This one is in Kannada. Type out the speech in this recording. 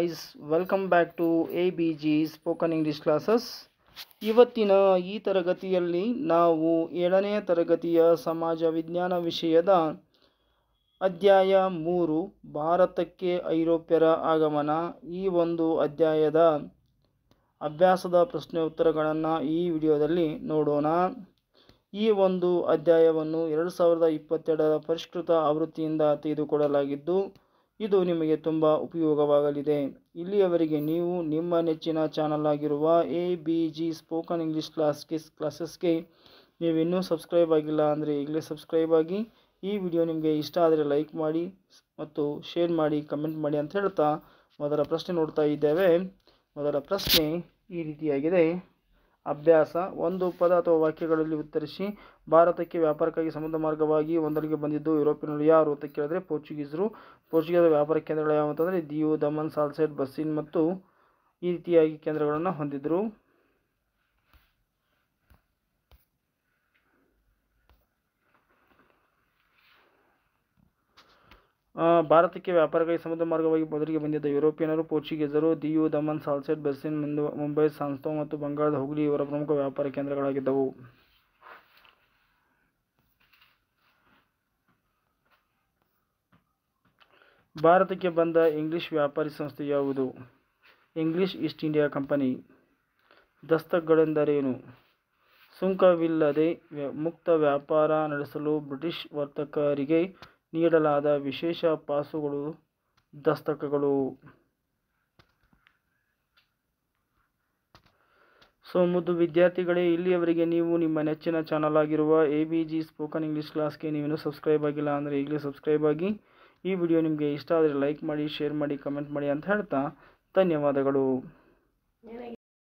ice welcome back to A B G spoken English classes ಇವತ್ತಿನ ಈ ತರಗತಿಯಲ್ಲಿ ನಾವು ಏಳನೇ ತರಗತಿಯ ಸಮಾಜ ವಿಜ್ಞಾನ ವಿಷಯದ ಅಧ್ಯಾಯ ಮೂರು ಭಾರತಕ್ಕೆ ಐರೋಪ್ಯರ ಆಗಮನ ಈ ಒಂದು ಅಧ್ಯಾಯದ ಅಭ್ಯಾಸದ ಪ್ರಶ್ನೆ ಉತ್ತರಗಳನ್ನು ಈ ವಿಡಿಯೋದಲ್ಲಿ ನೋಡೋಣ ಈ ಒಂದು ಅಧ್ಯಾಯವನ್ನು ಎರಡು ಸಾವಿರದ ಇಪ್ಪತ್ತೆರಡರ ಪರಿಷ್ಕೃತ ಆವೃತ್ತಿಯಿಂದ ತೆಗೆದುಕೊಡಲಾಗಿದ್ದು ಇದು ನಿಮಗೆ ತುಂಬ ಉಪಯೋಗವಾಗಲಿದೆ ಇಲ್ಲಿಯವರೆಗೆ ನೀವು ನಿಮ್ಮ ನೆಚ್ಚಿನ ಚಾನಲ್ ಆಗಿರುವ A B G spoken English ಕ್ಲಾಸ್ಗೆ ಕ್ಲಾಸಸ್ಗೆ ನೀವಿನ್ನೂ ಸಬ್ಸ್ಕ್ರೈಬ್ ಆಗಿಲ್ಲ ಅಂದರೆ ಈಗಲೇ ಸಬ್ಸ್ಕ್ರೈಬ್ ಆಗಿ ಈ ವಿಡಿಯೋ ನಿಮಗೆ ಇಷ್ಟ ಆದರೆ ಲೈಕ್ ಮಾಡಿ ಮತ್ತು ಶೇರ್ ಮಾಡಿ ಕಮೆಂಟ್ ಮಾಡಿ ಅಂತ ಹೇಳ್ತಾ ಮೊದಲ ಪ್ರಶ್ನೆ ನೋಡ್ತಾ ಇದ್ದೇವೆ ಮೊದಲ ಪ್ರಶ್ನೆ ಈ ರೀತಿಯಾಗಿದೆ ಅಭ್ಯಾಸ ಒಂದು ಪದ ಅಥವಾ ವಾಕ್ಯಗಳಲ್ಲಿ ಉತ್ತರಿಸಿ ಭಾರತಕ್ಕೆ ವ್ಯಾಪಾರಕ್ಕಾಗಿ ಸಮುದ್ರ ಮಾರ್ಗವಾಗಿ ಒಂದರಿಗೆ ಬಂದಿದ್ದು ಯುರೋಪಿನಲ್ಲಿ ಯಾರು ಅಂತ ಕೇಳಿದ್ರೆ ಪೋರ್ಚುಗೀಸರು ಪೋರ್ಚುಗೀಸರ ವ್ಯಾಪಾರ ಕೇಂದ್ರಗಳು ಯಾವುವಂತಂದರೆ ದಿಯು ದಮನ್ ಸಾಲ್ಸೆಟ್ ಬಸ್ಸಿನ್ ಮತ್ತು ಈ ರೀತಿಯಾಗಿ ಕೇಂದ್ರಗಳನ್ನು ಹೊಂದಿದ್ದರು ಭಾರತಕ್ಕೆ ವ್ಯಾಪಾರಕ್ಕಾಗಿ ಸಮುದ್ರ ಮಾರ್ಗವಾಗಿ ಮೊದಲಿಗೆ ಬಂದಿದ್ದ ಯುರೋಪಿಯನರು ಪೋರ್ಚುಗೀಸರು ದಿಯು ದಮನ್ ಸಾಲ್ಸೆಟ್ ಬೆರ್ಸಿನ್ ಮುಂಬೈ ಸಾನ್ಸ್ಟೋ ಮತ್ತು ಬಂಗಾಳದ ಹುಗ್ಲಿ ಇವರ ಪ್ರಮುಖ ವ್ಯಾಪಾರ ಕೇಂದ್ರಗಳಾಗಿದ್ದವು ಭಾರತಕ್ಕೆ ಬಂದ ಇಂಗ್ಲಿಷ್ ವ್ಯಾಪಾರಿ ಸಂಸ್ಥೆ ಯಾವುದು ಇಂಗ್ಲಿಷ್ ಈಸ್ಟ್ ಇಂಡಿಯಾ ಕಂಪನಿ ದಸ್ತಕ್ಗಳೆಂದರೇನು ಸುಂಕವಿಲ್ಲದೆ ಮುಕ್ತ ವ್ಯಾಪಾರ ನಡೆಸಲು ಬ್ರಿಟಿಷ್ ವರ್ತಕರಿಗೆ ನೀಡಲಾದ ವಿಶೇಷ ಪಾಸುಗಳು ದಸ್ತಕಗಳು ಸೊ ಮುದ್ದು ವಿದ್ಯಾರ್ಥಿಗಳೇ ಇಲ್ಲಿಯವರೆಗೆ ನೀವು ನಿಮ್ಮ ನೆಚ್ಚಿನ ಚಾನಲ್ ಆಗಿರುವ A B G spoken English ಕ್ಲಾಸ್ಗೆ ನೀವೇನು ಸಬ್ಸ್ಕ್ರೈಬ್ ಆಗಿಲ್ಲ ಅಂದರೆ ಈಗಲೇ ಸಬ್ಸ್ಕ್ರೈಬ್ ಆಗಿ ಈ ವಿಡಿಯೋ ನಿಮಗೆ ಇಷ್ಟ ಆದರೆ ಲೈಕ್ ಮಾಡಿ ಶೇರ್ ಮಾಡಿ ಕಮೆಂಟ್ ಮಾಡಿ ಅಂತ ಹೇಳ್ತಾ ಧನ್ಯವಾದಗಳು